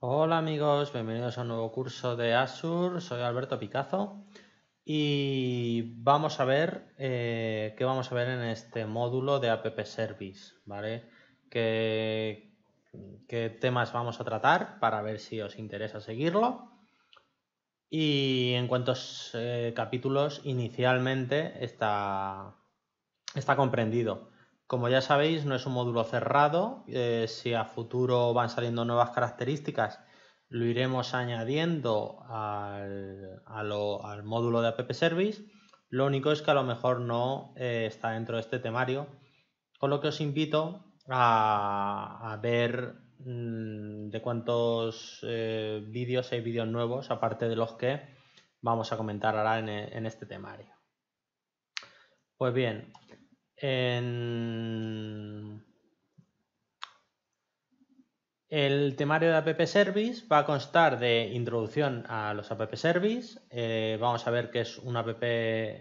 Hola amigos, bienvenidos a un nuevo curso de Azure. Soy Alberto Picazo y vamos a ver eh, qué vamos a ver en este módulo de App Service, ¿vale? ¿Qué, temas vamos a tratar para ver si os interesa seguirlo y en cuántos eh, capítulos inicialmente está, está comprendido. Como ya sabéis, no es un módulo cerrado. Eh, si a futuro van saliendo nuevas características, lo iremos añadiendo al, módulo de app service. Lo único es que a lo mejor no eh, está dentro de este temario, con lo que os invito a, ver mm, de cuántos eh, vídeos hay vídeos nuevos, aparte de los que vamos a comentar ahora en, en este temario. Pues bien, en... El temario de App Service va a constar de introducción a los App Service. Eh, vamos a ver qué es un App,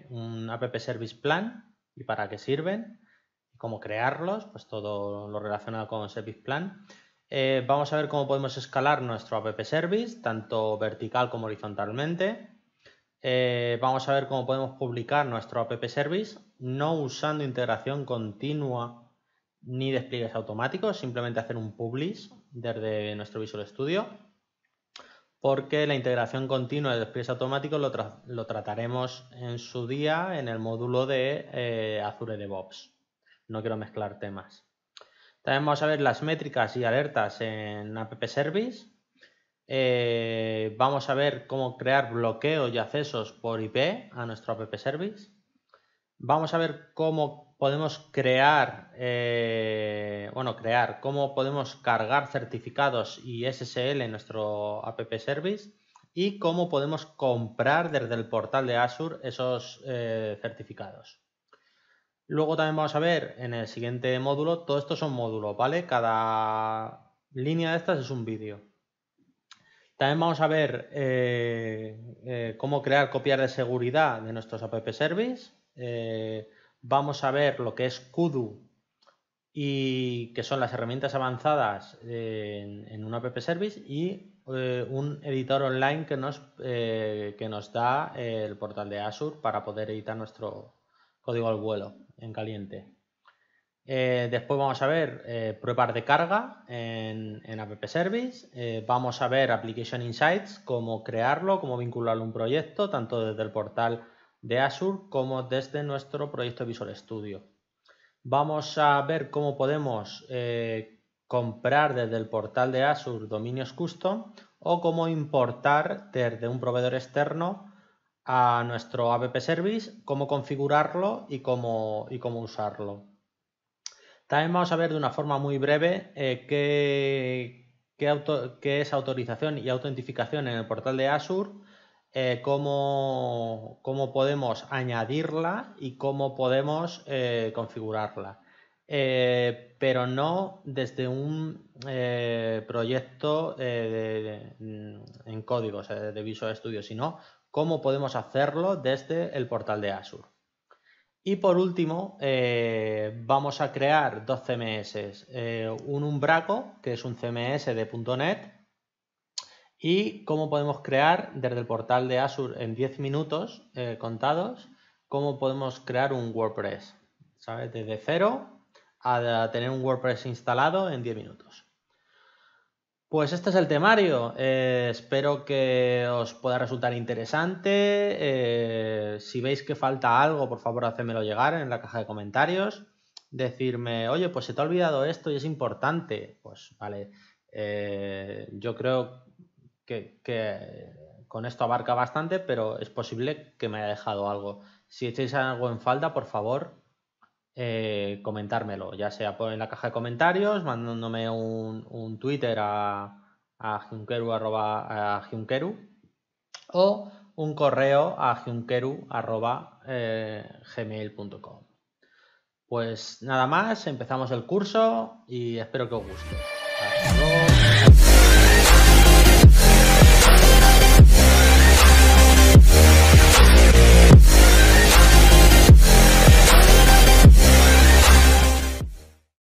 un app Service Plan y para qué sirven, cómo crearlos, pues todo lo relacionado con Service Plan. Eh, vamos a ver cómo podemos escalar nuestro App Service, tanto vertical como horizontalmente. Eh, vamos a ver cómo podemos publicar nuestro app service no usando integración continua ni despliegues automáticos, simplemente hacer un publish desde nuestro Visual Studio, porque la integración continua de despliegues automáticos lo, trataremos en su día en el módulo de eh, Azure DevOps. No quiero mezclar temas. También vamos a ver las métricas y alertas en app service eh, vamos a ver cómo crear bloqueos y accesos por IP a nuestro app service. Vamos a ver cómo podemos crear, eh, bueno, crear, cómo podemos cargar certificados y SSL en nuestro app service y cómo podemos comprar desde el portal de Azure esos eh, certificados. Luego también vamos a ver en el siguiente módulo, todo esto son módulos, ¿vale? Cada línea de estas es un vídeo. También vamos a ver eh, eh, cómo crear copias de seguridad de nuestros app service. Eh, vamos a ver lo que es Kudu y que son las herramientas avanzadas en, un app service y un editor online que nos, que nos da el portal de Azure para poder editar nuestro código al vuelo en caliente. Eh, después vamos a ver eh, pruebas de carga en, App Service. Eh, vamos a ver Application Insights, cómo crearlo, cómo vincularlo a un proyecto, tanto desde el portal de Azure como desde nuestro proyecto Visual Studio. Vamos a ver cómo podemos comprar desde el portal de Azure dominios custom o cómo importar desde un proveedor externo a nuestro app service, cómo configurarlo y cómo usarlo. También vamos a ver de una forma muy breve eh, qué, es autorización y autentificación en el portal de Azure, eh, cómo, podemos añadirla y cómo podemos eh, configurarla. pero no desde un proyecto en códigos de Visual Studio, sino cómo podemos hacerlo desde el portal de Azure. Y por último, eh, vamos a crear dos CMS. Eh, un Umbraco, que es un CMS de .NET. Y cómo podemos crear desde el portal de Azure en 10 minutos eh, contados, cómo podemos crear un WordPress. ¿Sabes? Desde cero a tener un WordPress instalado en 10 minutos. Pues este es el temario. Eh, espero que os pueda resultar interesante. Eh, si veis que falta algo, por favor, hacémelo llegar en la caja de comentarios. Decirme, oye, pues se te ha olvidado esto y es importante. Pues vale, eh, yo creo que, que, con esto abarca bastante, pero es posible que me haya dejado algo. Si echéis algo en falta, por favor, eh, comentármelo, ya sea por en la caja de comentarios, mandándome un, Twitter a, junkeru, o un correo a junkeru.gmail.com. Eh, pues nada más, empezamos el curso y espero que os guste.